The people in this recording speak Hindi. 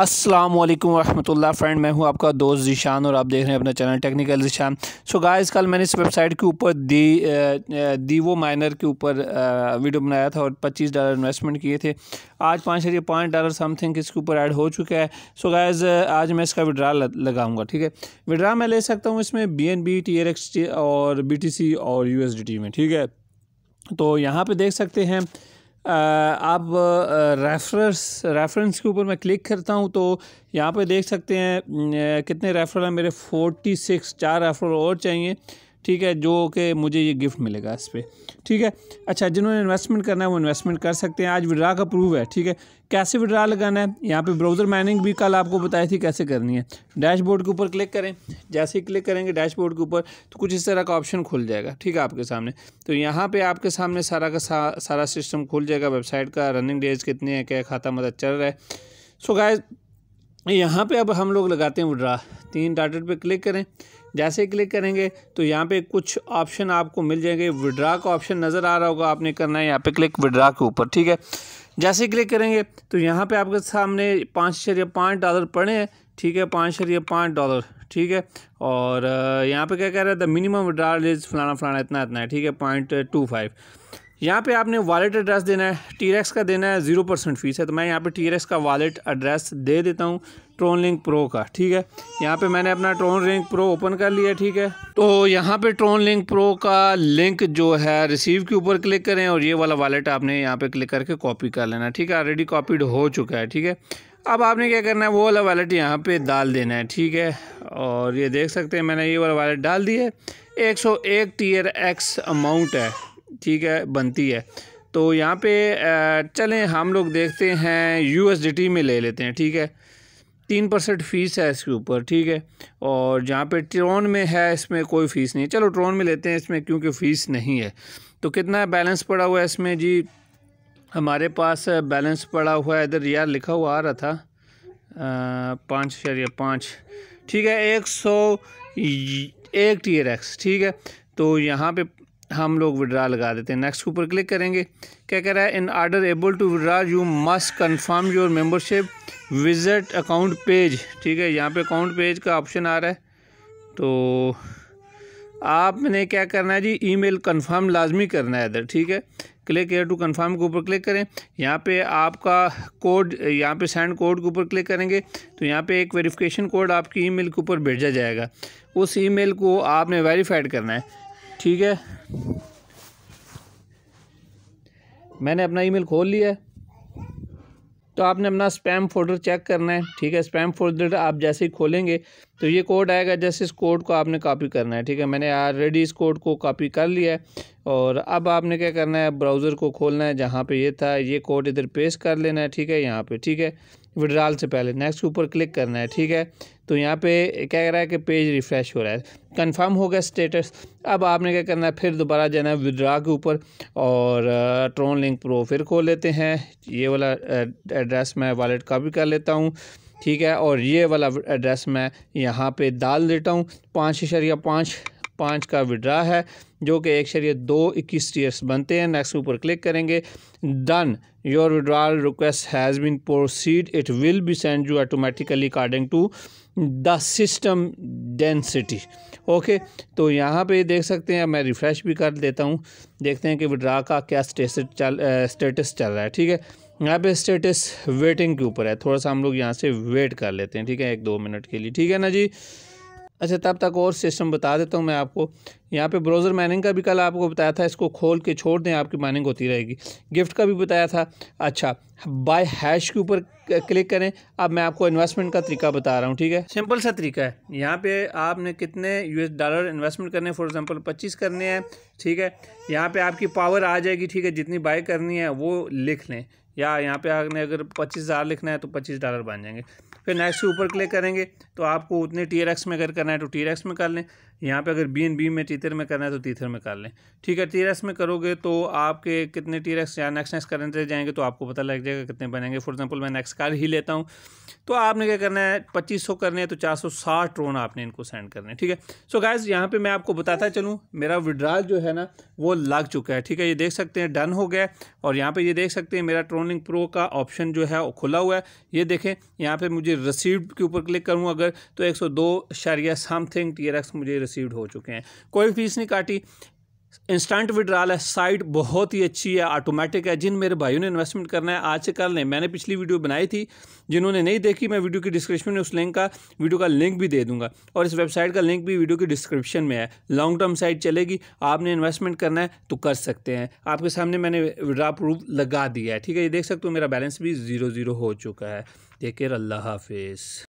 असलम वरहमतुल्ला फ्रेंड मैं हूं आपका दोस्त जिशान और आप देख रहे हैं अपना channel technical Zeeshan so guys कल मैंने इस वेबसाइट के ऊपर दी दीवो माइनर के ऊपर वीडियो बनाया था और 25 डॉलर इन्वेस्टमेंट किए थे आज पाँच हजार पाँच डॉलर समथिंग इसके ऊपर ऐड हो चुका है सो so गाइस आज मैं इसका विड्रा लगाऊंगा ठीक है विड्रा मैं ले सकता हूँ इसमें B N B T R X और बी टी सी और यू एस डी टी में ठीक है तो यहाँ पर देख सकते हैं आप रेफरेंस रेफरेंस के ऊपर मैं क्लिक करता हूँ तो यहाँ पे देख सकते हैं कितने रेफरल हैं मेरे 46 चार रेफरल और चाहिए ठीक है जो कि मुझे ये गिफ्ट मिलेगा इस पर ठीक है अच्छा जिन्होंने इन्वेस्टमेंट करना है वो इन्वेस्टमेंट कर सकते हैं आज विड्रा का प्रूव है ठीक है कैसे विड्रा लगाना है यहाँ पे ब्राउज़र माइनिंग भी कल आपको बताई थी कैसे करनी है डैशबोर्ड के ऊपर क्लिक करें जैसे ही क्लिक करेंगे डैशबोर्ड के ऊपर तो कुछ इस तरह का ऑप्शन खुल जाएगा ठीक है आपके सामने तो यहाँ पर आपके सामने सारा का सा, सारा सिस्टम खुल जाएगा वेबसाइट का रनिंग डेज कितने हैं क्या खाता मदद चल रहा है सो गाय यहाँ पे अब हम लोग लगाते हैं विड्रा तीन डाटेड पे क्लिक करें जैसे क्लिक करेंगे तो यहाँ पे कुछ ऑप्शन आपको मिल जाएंगे विड्रा का ऑप्शन नज़र आ रहा होगा आपने करना है यहाँ पे क्लिक विड्रा के ऊपर ठीक है जैसे क्लिक करेंगे तो यहाँ पे आपके सामने पाँच या पाँच डॉलर पड़े हैं ठीक है पाँच या पाँच डॉलर ठीक है और यहाँ पे क्या कह रहा है द मिनिमम विड्रा इज़ फलाना फलाना इतना इतना है ठीक है पॉइंट टू फाइव यहाँ पे आपने वॉलेट एड्रेस देना है टी का देना है ज़ीरो परसेंट फीस है तो मैं यहाँ पे टी का वॉलेट एड्रेस दे देता हूँ ट्रोन लिंक प्रो का ठीक है यहाँ पे मैंने अपना ट्रोन लिंक प्रो ओपन कर लिया ठीक है तो यहाँ पे ट्रोन लिंक प्रो का लिंक जो है रिसीव के ऊपर क्लिक करें और ये वाला वॉलेट आपने यहाँ पर क्लिक करके कॉपी कर लेना ठीक है ऑलरेडी कॉपीड हो चुका है ठीक है अब आपने क्या करना है वो वाला वॉलेट यहाँ पर डाल देना है ठीक है और ये देख सकते हैं मैंने ये वाला वॉलेट डाल दिया है एक टीयर एक्स अमाउंट है ठीक है बनती है तो यहाँ पे चलें हम लोग देखते हैं यू में ले लेते हैं ठीक है तीन परसेंट फ़ीस है इसके ऊपर ठीक है और जहाँ पे ट्रोन में है इसमें कोई फ़ीस नहीं चलो ट्रोन में लेते हैं इसमें क्योंकि फ़ीस नहीं है तो कितना बैलेंस पड़ा हुआ है इसमें जी हमारे पास बैलेंस पड़ा हुआ है इधर यार लिखा हुआ आ रहा था पाँच शरिया पाँच ठीक है एक सौ एक टी एक्स ठीक है तो यहाँ पे हम लोग विड्रा लगा देते हैं नेक्स्ट के ऊपर क्लिक करेंगे क्या कह रहा है in order able to withdraw you must confirm your membership visit account page ठीक है यहाँ पे अकाउंट पेज का ऑप्शन आ रहा है तो आपने क्या करना है जी ईमेल कंफर्म लाजमी करना है इधर ठीक है क्लिक एयर टू कंफर्म के ऊपर क्लिक करें यहाँ पे आपका कोड यहाँ पे सेंड कोड के ऊपर क्लिक करेंगे तो यहाँ पे एक वेरिफिकेशन कोड आपकी ईमेल के ऊपर भेजा जाएगा उस ईमेल को आपने वेरीफाइड करना है ठीक है मैंने अपना ईमेल खोल लिया है तो आपने अपना स्पैम फोल्डर चेक करना है ठीक है स्पैम फोल्डर आप जैसे ही खोलेंगे तो ये कोड आएगा जैसे इस कोड को आपने कॉपी करना है ठीक है मैंने ऑलरेडी इस कोड को कॉपी कर लिया है और अब आपने क्या करना है ब्राउज़र को खोलना है जहाँ पे ये था ये कोड इधर पेश कर लेना है ठीक है यहाँ पे ठीक है विड्राल से पहले नेक्स्ट के ऊपर क्लिक करना है ठीक है तो यहाँ पे क्या कह रहा है कि पेज रिफ़्रेश हो रहा है कंफर्म हो गया स्टेटस अब आपने क्या करना है फिर दोबारा जाना है विड्रा के ऊपर और ट्रोन लिंक प्रो फिर खोल लेते हैं ये वाला एड्रेस मैं वॉलेट कॉपी कर लेता हूँ ठीक है और ये वाला एड्रेस मैं यहाँ पे डाल देता हूँ पाँच शरिया पाँच पाँच का विड्रा है जो कि एक शरीय दो इक्कीस टीयर्स बनते हैं नेक्स्ट ऊपर क्लिक करेंगे done your withdrawal request has been proceed it will be send you automatically according to the system density okay तो यहाँ पे देख सकते हैं मैं रिफ़्रेश भी कर देता हूँ देखते हैं कि विड्रा का क्या स्टेटस चल स्टेटस चल रहा है ठीक है यहाँ पे स्टेटस वेटिंग के ऊपर है थोड़ा सा हम लोग यहाँ से वेट कर लेते हैं ठीक है एक दो मिनट के लिए ठीक है ना जी अच्छा तब तक और सिस्टम बता देता हूँ मैं आपको यहाँ पे ब्राउज़र माइनिंग का भी कल आपको बताया था इसको खोल के छोड़ दें आपकी माइनिंग होती रहेगी गिफ्ट का भी बताया था अच्छा बाय हैश के ऊपर क्लिक करें अब मैं आपको इन्वेस्टमेंट का तरीका बता रहा हूँ ठीक है सिंपल सा तरीका है यहाँ पे आपने कितने यूएस डॉलर इन्वेस्टमेंट करने फॉर एग्जांपल 25 करने हैं ठीक है यहाँ पे आपकी पावर आ जाएगी ठीक है जितनी बाय करनी है वो लिख लें या यहाँ पे आपने अगर पच्चीस हज़ार लिखना है तो पच्चीस डॉलर बन जाएंगे फिर नेक्स्ट के ऊपर क्लिक करेंगे तो आपको उतने टी में अगर करना है तो टी में कर लें यहाँ पे अगर बी एन बी में टीथर में करना है तो टीथर में कर लें ठीक है टी में करोगे तो आपके कितने टी रेक्स या नेक्स्ट नेक्स्ट करते जाएंगे तो आपको पता लग जाएगा कितने बनेंगे फॉर एग्जाम्पल मैं नेक्स्ट कार ही लेता हूँ तो आपने क्या करना है पच्चीस सौ करने हैं तो चार सौ साठ रोन आपने इनको सेंड करने हैं ठीक है सो गाइज यहाँ पर मैं आपको बताता चलूँ मेरा विड्रॉल जो है ना वो लग चुका है ठीक है ये देख सकते हैं डन हो गया और यहाँ पर ये देख सकते हैं मेरा ट्रोन क्रोनिंग प्रो का ऑप्शन जो है वो खुला हुआ है ये देखें यहाँ पे मुझे रिसीव्ड के ऊपर क्लिक करूँ अगर तो एक सौ दो शारिया समथिंग टी मुझे रिसीव्ड हो चुके हैं कोई फीस नहीं काटी इंस्टेंट विड्रॉल है साइट बहुत ही अच्छी है ऑटोमेटिक है जिन मेरे भाइयों ने इन्वेस्टमेंट करना है आज से कर लें मैंने पिछली वीडियो बनाई थी जिन्होंने नहीं देखी मैं वीडियो की डिस्क्रिप्शन में उस लिंक का वीडियो का लिंक भी दे दूंगा और इस वेबसाइट का लिंक भी वीडियो की डिस्क्रिप्शन में है लॉन्ग टर्म साइट चलेगी आपने इन्वेस्टमेंट करना है तो कर सकते हैं आपके सामने मैंने विड्रा प्रूफ लगा दिया है ठीक है ये देख सकते हो मेरा बैलेंस भी ज़ीरो ज़ीरो हो चुका है देखिए अल्लाह हाफिज़